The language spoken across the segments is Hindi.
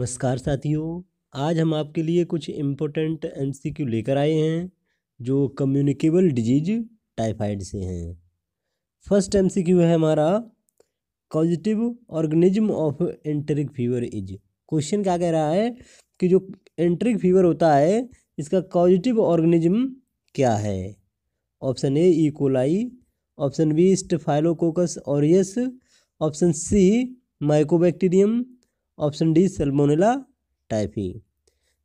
नमस्कार साथियों आज हम आपके लिए कुछ इम्पोर्टेंट एम लेकर आए हैं जो कम्युनिकेबल डिजीज टाइफाइड से हैं फर्स्ट एम है हमारा positive organism of enteric fever is question क्या कह रहा है कि जो एंट्रिक फीवर होता है इसका पॉजिटिव ऑर्गेनिज्म क्या है option A E coli option B staphylococcus aureus option C mycobacterium option D salmonella typhi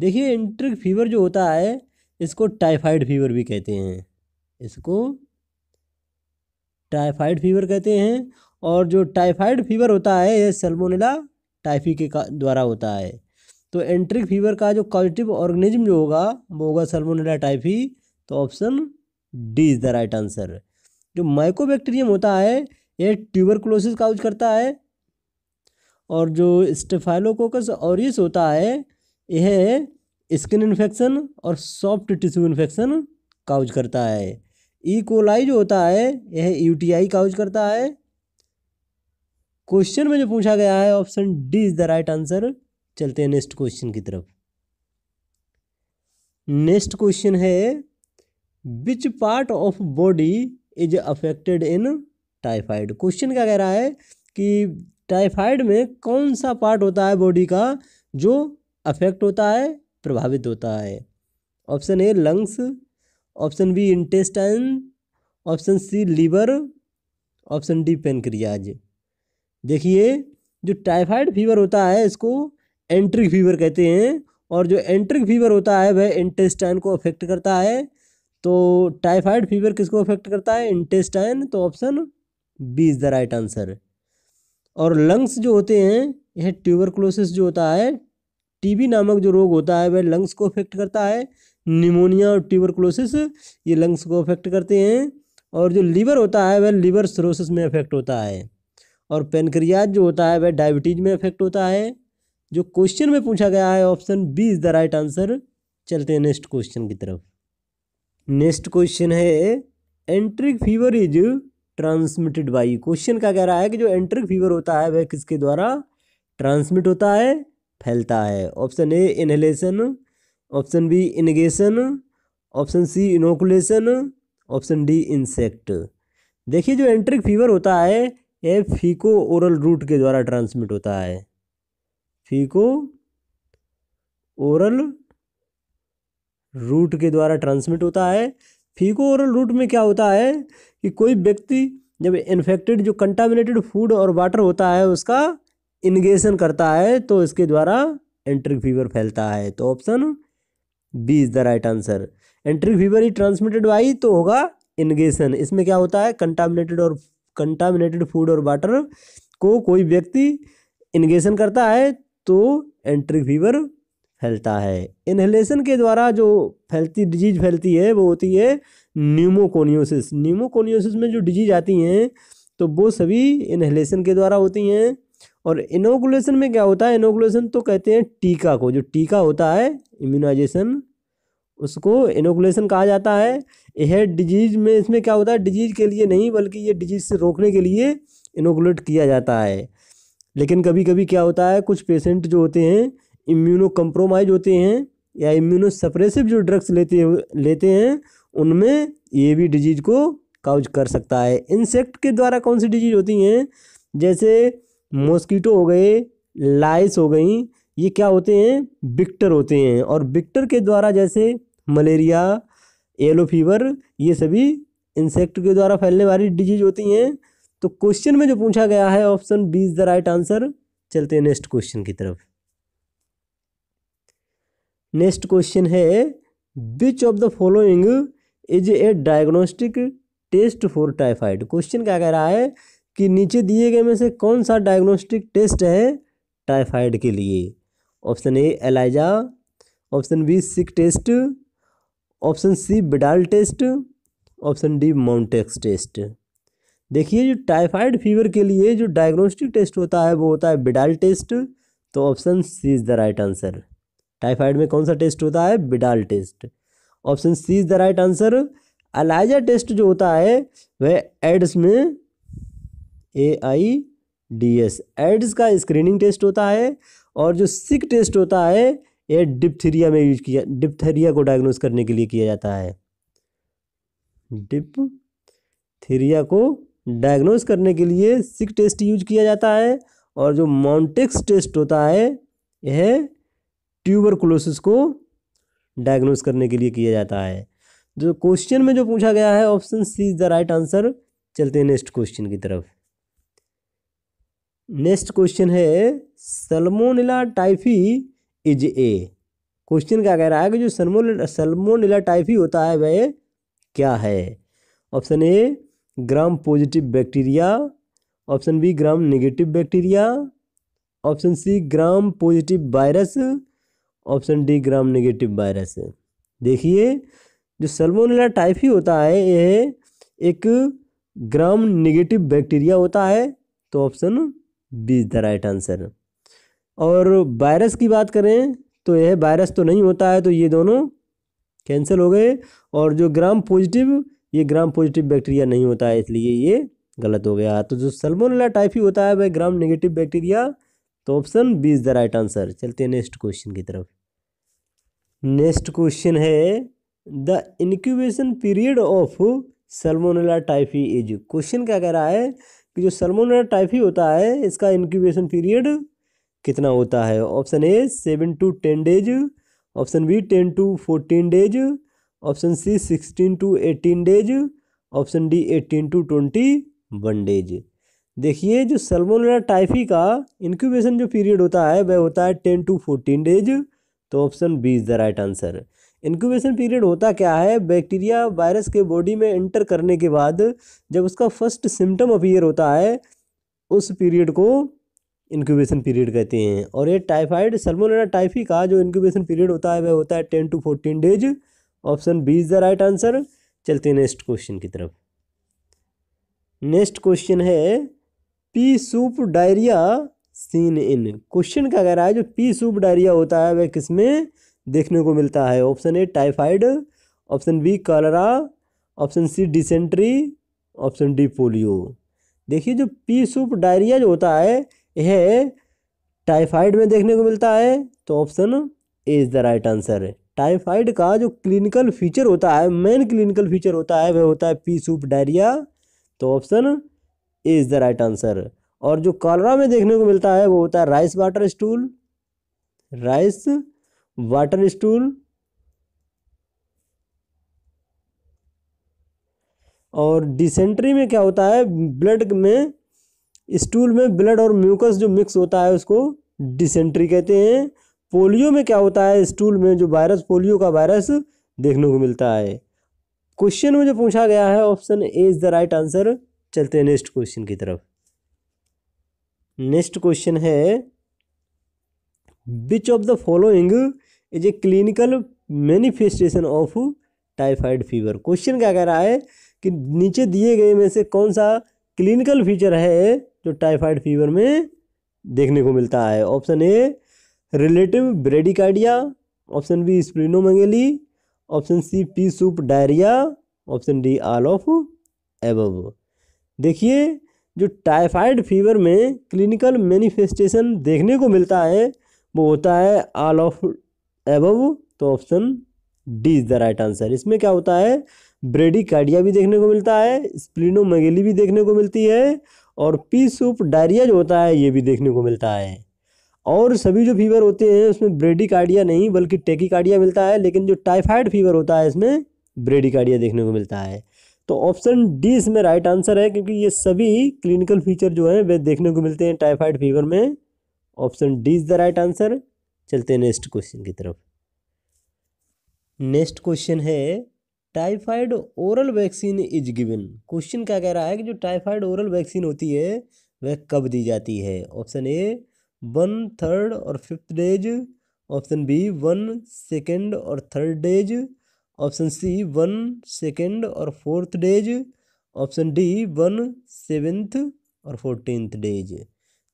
देखिए इंट्रिक फीवर जो होता है इसको टाइफाइड फीवर भी कहते हैं इसको टाइफाइड फीवर कहते हैं और जो टाइफाइड फीवर होता है यह सेलमोनेला टाइफी के द्वारा होता है तो एंट्रिक फीवर का जो पॉजिटिव ऑर्गेनिज्म जो होगा वो होगा सेलमोनेला टाइफी तो option D is the right answer जो माइकोबैक्टीरियम होता है यह ट्यूबरकुलोसिस काउज करता है और जो स्टेफाइलोकोकस ऑरिस होता है यह स्किन इन्फेक्शन और सॉफ्ट टिश्यू इन्फेक्शन काउज करता है ई कोलाई जो होता है यह यूटीआई काउज करता है क्वेश्चन में जो पूछा गया है option D is the right answer चलते हैं नेक्स्ट क्वेश्चन की तरफ नेक्स्ट क्वेश्चन है which part of body is affected in typhoid question क्या कह रहा है कि टाइफाइड में कौन सा पार्ट होता है बॉडी का जो अफेक्ट होता है प्रभावित होता है option A lungs option B intestine option C liver option D pancreas देखिए जो टाइफाइड फीवर होता है इसको एंट्रिक फीवर कहते हैं और जो एंट्रिक फीवर होता है वह इंटेस्टाइन को अफेक्ट करता है तो टाइफाइड फीवर किसको अफेक्ट करता है इंटेस्टाइन तो option B is the right answer और लंग्स जो होते हैं यह ट्यूबरक्लोसिस जो होता है टीबी नामक जो रोग होता है वह लंग्स को अफेक्ट करता है निमोनिया और ट्यूबरक्लोसिस ये लंग्स को अफेक्ट करते हैं और जो लीवर होता है वह लीवर सरोसिस में अफेक्ट होता है और पेनक्रियाज जो होता है वह डायबिटीज में अफेक्ट होता है जो क्वेश्चन में पूछा गया है option B is the right answer चलते हैं नेक्स्ट क्वेश्चन की तरफ नेक्स्ट क्वेश्चन है enteric fever is transmitted by question का कह रहा है कि जो एंट्रिक फीवर होता है वह किसके द्वारा ट्रांसमिट होता है फैलता है option A inhalation option B ingestion option C inoculation option D insect देखिए जो एंट्रिक फीवर होता है यह फीको ओरल रूट के द्वारा ट्रांसमिट होता है फीको ओरल रूट के द्वारा ट्रांसमिट होता है फीको ओरल रूट में क्या होता है कि कोई व्यक्ति जब इन्फेक्टेड जो कंटामिनेटेड फूड और वाटर होता है उसका इनगेशन करता है तो इसके द्वारा एंट्रिक फीवर फैलता है तो option B is the right answer enteric fever ही ट्रांसमिटेड वाई तो होगा इनगेशन इसमें क्या होता है कंटामिनेटेड और कंटामिनेटेड फूड और वाटर को कोई व्यक्ति इनगेशन करता है तो एंट्रिक फीवर फैलता है इन्हेलेशन के द्वारा जो फैलती डिजीज फैलती है वो होती है न्यूमोकोनियोसिस न्यूमोकोनियोसिस में जो डिजीज आती हैं तो वो सभी इन्हेलेशन के द्वारा होती हैं और इनोकुलेशन में क्या होता है इनोकुलेशन तो कहते हैं टीका को जो टीका होता है इम्यूनाइजेशन उसको इनोकुलेशन कहा जाता है यह डिजीज में इसमें क्या होता है डिजीज के लिए नहीं बल्कि ये डिजीज से रोकने के लिए इनोकुलेट किया जाता है लेकिन कभी कभी क्या होता है कुछ पेशेंट जो होते हैं इम्यूनो कम्प्रोमाइज होते हैं या इम्यूनो सप्रेसिव जो ड्रग्स लेते लेते हैं उनमें ये भी डिजीज को काउज कर सकता है इंसेक्ट के द्वारा कौन सी डिजीज होती हैं जैसे मॉस्किटो हो गए लाइस हो गई ये क्या होते हैं बिक्टर होते हैं और बिक्टर के द्वारा जैसे मलेरिया येलो फीवर ये सभी इंसेक्ट के द्वारा फैलने वाली डिजीज होती हैं तो क्वेश्चन में जो पूछा गया है option B is the right answer चलते हैं नेक्स्ट क्वेश्चन की तरफ नेक्स्ट क्वेश्चन है which of the following is a diagnostic test for typhoid question क्या कह रहा है कि नीचे दिए गए में से कौन सा डायग्नोस्टिक टेस्ट है टाइफाइड के लिए option A ELISA option B Schick test option C Widal test option D Mantoux test देखिए जो टाइफाइड फीवर के लिए जो डायग्नोस्टिक टेस्ट होता है वो होता है बिडाल टेस्ट तो option C is the right answer typhoid में कौन सा टेस्ट होता है Widal test option C is the right answer ELISA test जो होता है वह एड्स में A I D S AIDS का स्क्रीनिंग टेस्ट होता है और जो सिक टेस्ट होता है यह डिप्थीरिया में यूज किया डिपथेरिया को डायग्नोज करने के लिए किया जाता है डिप थीरिया को डायग्नोज करने के लिए सिक टेस्ट यूज किया जाता है और जो मॉन्टेक्स टेस्ट होता है यह ट्यूबरकुलोसिस को डायग्नोज करने के लिए किया जाता है जो क्वेश्चन में जो पूछा गया है option C is the right answer चलते हैं नेक्स्ट क्वेश्चन की तरफ नेक्स्ट क्वेश्चन है salmonella typhi is a question क्या कह रहा है कि जो सलमोनिला सलमोनिला टाइफी होता है वह क्या है option A gram positive bacteria option B gram negative bacteria option C gram positive virus option D gram negative virus है देखिए जो सल्मोनेला टाइफी होता है यह एक ग्राम नेगेटिव बैक्टीरिया होता है तो option B the right answer और वायरस की बात करें तो यह वायरस तो नहीं होता है तो ये दोनों कैंसिल हो गए और जो ग्राम पॉजिटिव ये ग्राम पॉजिटिव बैक्टीरिया नहीं होता है इसलिए ये गलत हो गया तो जो टाइप टाइफी होता है वह ग्राम नेगेटिव बैक्टीरिया तो option B is the right answer चलते हैं नेक्स्ट क्वेश्चन की तरफ नेक्स्ट क्वेश्चन है the incubation period of salmonella typhi is question क्या कह रहा है कि जो सलमोनला टाइफी होता है इसका इनक्यूबेशन पीरियड कितना होता है option A seven to ten days option B ten to fourteen days option C sixteen to eighteen days option D eighteen to twenty one days देखिए जो सल्मोनेला टाइफी का इनक्यूबेशन जो पीरियड होता है वह होता है टेन टू फोर्टीन डेज तो option B is the right answer incubation period होता क्या है बैक्टीरिया वायरस के बॉडी में एंटर करने के बाद जब उसका फर्स्ट सिम्टम अपीयर होता है उस पीरियड को इनक्यूबेशन पीरियड कहते हैं और ये टाइफाइड सल्मोनेला टाइफी का जो इनक्यूबेशन पीरियड होता है वह होता है ten to fourteen days option B is the right answer चलते हैं नेक्स्ट क्वेश्चन की तरफ नेक्स्ट क्वेश्चन है pea soup diarrhoea seen in question क्या कह रहा है जो पी सूप डायरिया होता है वह किसमें देखने को मिलता है option A typhoid option B cholera option C dysentery option D polio देखिए जो पी सूप डायरिया जो होता है यह टाइफाइड में देखने को मिलता है तो option A is the right answer typhoid का जो क्लिनिकल फीचर होता है मेन क्लिनिकल फीचर होता है वह होता है पी सूप डायरिया तो option A is the right answer और जो कॉलरा में देखने को मिलता है वो होता है rice water stool rice water stool और डिसेंट्री में क्या होता है ब्लड में स्टूल में ब्लड और म्यूकस जो मिक्स होता है उसको डिसेंट्री कहते हैं पोलियो में क्या होता है स्टूल में जो वायरस पोलियो का वायरस देखने को मिलता है क्वेश्चन में जो पूछा गया है option A is the right answer चलते हैं नेक्स्ट क्वेश्चन की तरफ नेक्स्ट क्वेश्चन है which of the following is a clinical manifestation of typhoid fever question क्या कह रहा है कि नीचे दिए गए में से कौन सा क्लिनिकल फीचर है जो टाइफाइड फीवर में देखने को मिलता है option A relative bradycardia option B मंगेली option C pea soup diarrhoea option D all of above देखिए जो टाइफाइड फीवर में क्लिनिकल मैनिफेस्टेशन देखने को मिलता है वो होता है ऑल ऑफ एबव तो option D is the right answer इसमें क्या होता है ब्रेडी कार्डिया भी देखने को मिलता है स्प्लिनोमेगेली भी देखने को मिलती है और पी सूप डायरिया जो होता है ये भी देखने को मिलता है और सभी जो फीवर होते हैं उसमें ब्रेडी कार्डिया नहीं बल्कि टेकी कार्डिया मिलता है लेकिन जो टाइफाइड फीवर होता है इसमें ब्रेडी कार्डिया देखने को मिलता है तो ऑप्शन डी इसमें राइट आंसर है क्योंकि ये सभी क्लिनिकल फीचर जो हैं वे देखने को मिलते हैं टाइफाइड फीवर में option D is the right answer चलते हैं नेक्स्ट क्वेश्चन की तरफ नेक्स्ट क्वेश्चन है typhoid oral vaccine is given question क्या कह रहा है कि जो टाइफाइड ओरल वैक्सीन होती है वह कब दी जाती है ऑप्शन ए वन थर्ड और fifth days option B one second और third days option C one second और fourth days option D one seventh और फोर्टीनथ डेज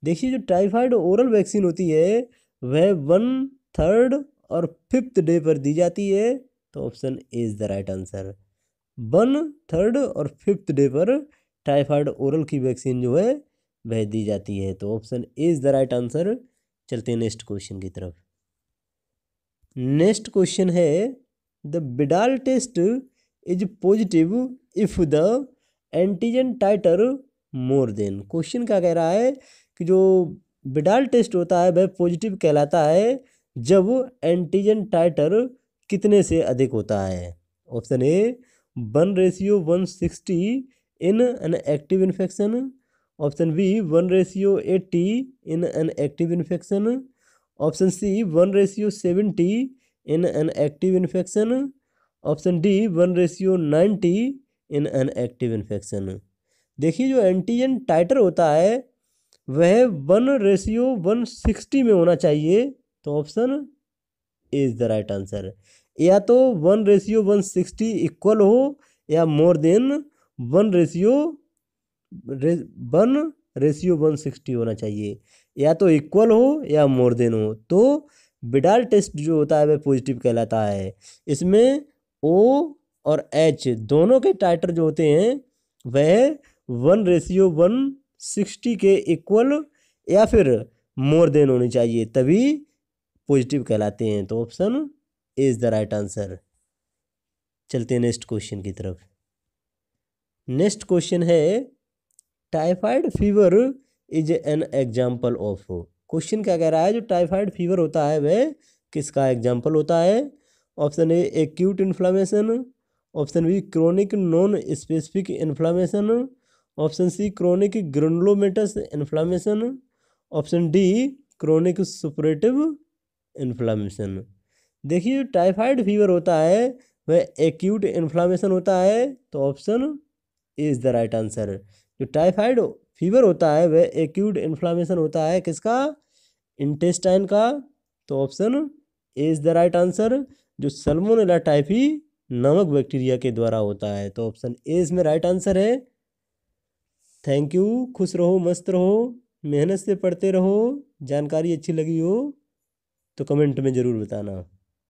देखिए जो टाइफाइड ओरल वैक्सीन होती है वह वन थर्ड और फिफ्थ डे पर दी जाती है तो option A is the right answer one third और फिफ्थ डे पर टाइफाइड ओरल की वैक्सीन जो है वह दी जाती है तो option A is the right answer चलते हैं नेक्स्ट क्वेश्चन की तरफ नेक्स्ट क्वेश्चन है the Bidal test is positive if the antigen titer more than question क्या कह रहा है कि जो बिडाल टेस्ट होता है वह पॉजिटिव कहलाता है जब एंटीजन टाइटर कितने से अधिक होता है option A one ratio one sixty in an active infection option B one ratio eighty in an active infection option C one ratio seventy in an active infection option D one ratio ninety in an active infection देखिए जो एंटीजन टाइटर होता है वह वन रेशियो वन सिक्सटी में होना चाहिए तो option is the right answer या तो one ratio one sixty equal हो या more than one ratio one ratio one sixty होना चाहिए या तो इक्वल हो या मोर देन हो तो बिडाल टेस्ट जो होता है वह पॉजिटिव कहलाता है इसमें ओ और एच दोनों के टाइटर जो होते हैं वह वन रेशियो वन सिक्सटी के इक्वल या फिर मोर देन होनी चाहिए तभी पॉजिटिव कहलाते हैं तो option is the right answer चलते हैं नेक्स्ट क्वेश्चन की तरफ नेक्स्ट क्वेश्चन है typhoid fever is an example of question क्या कह रहा है जो टाइफाइड फीवर होता है वह किसका एग्जाम्पल होता है option A acute inflammation option B chronic non specific inflammation option C chronic granulomatous inflammation option D chronic suppurative inflammation देखिए टाइफाइड फीवर होता है वह एक्यूट इन्फ्लामेशन होता है तो option A is the right answer जो टाइफाइड फीवर होता है वह एक्यूट इन्फ्लामेशन होता है किसका इंटेस्टाइन का तो option A is the right answer जो सलमोनेला टाइफी नामक बैक्टीरिया के द्वारा होता है तो ऑप्शन ए इसमें राइट आंसर है थैंक यू खुश रहो मस्त रहो मेहनत से पढ़ते रहो जानकारी अच्छी लगी हो तो कमेंट में ज़रूर बताना